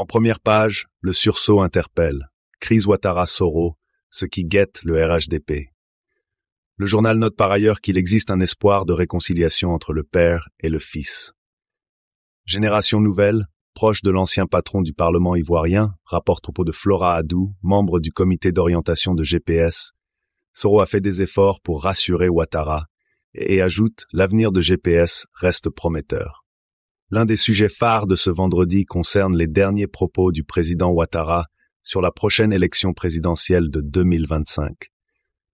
En première page, le sursaut interpelle. Crise Ouattara Soro, ce qui guette le RHDP. Le journal note par ailleurs qu'il existe un espoir de réconciliation entre le père et le fils. Génération nouvelle, proche de l'ancien patron du Parlement ivoirien, rapporte au de Flora Hadou, membre du comité d'orientation de GPS, Soro a fait des efforts pour rassurer Ouattara et ajoute l'avenir de GPS reste prometteur. L'un des sujets phares de ce vendredi concerne les derniers propos du président Ouattara sur la prochaine élection présidentielle de 2025.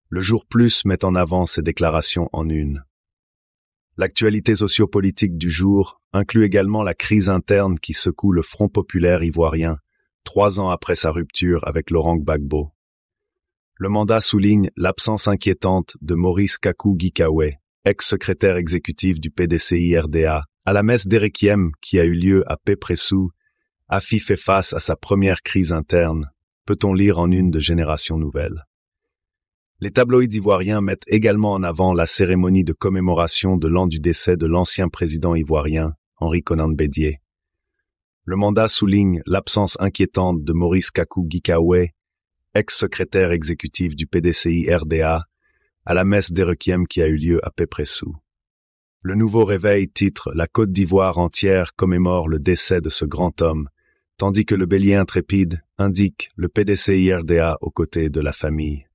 Le jour plus met en avant ses déclarations en une. L'actualité sociopolitique du jour inclut également la crise interne qui secoue le Front populaire ivoirien, trois ans après sa rupture avec Laurent Gbagbo. Le mandat souligne l'absence inquiétante de Maurice Kakou Gikawe, ex-secrétaire exécutif du PDCI-RDA, à la messe d'Erechiem qui a eu lieu à Pépressou, Afi fait face à sa première crise interne, peut-on lire en une de Génération Nouvelle. Les tabloïds ivoiriens mettent également en avant la cérémonie de commémoration de l'an du décès de l'ancien président ivoirien, Henri Conan Bédier. Le mandat souligne l'absence inquiétante de Maurice Kakou Gikaoué, ex-secrétaire exécutif du PDCI RDA, à la messe des requiems qui a eu lieu à Pépressou. Le nouveau réveil titre La Côte d'Ivoire entière commémore le décès de ce grand homme, tandis que le bélier intrépide indique le PDCIRDA aux côtés de la famille.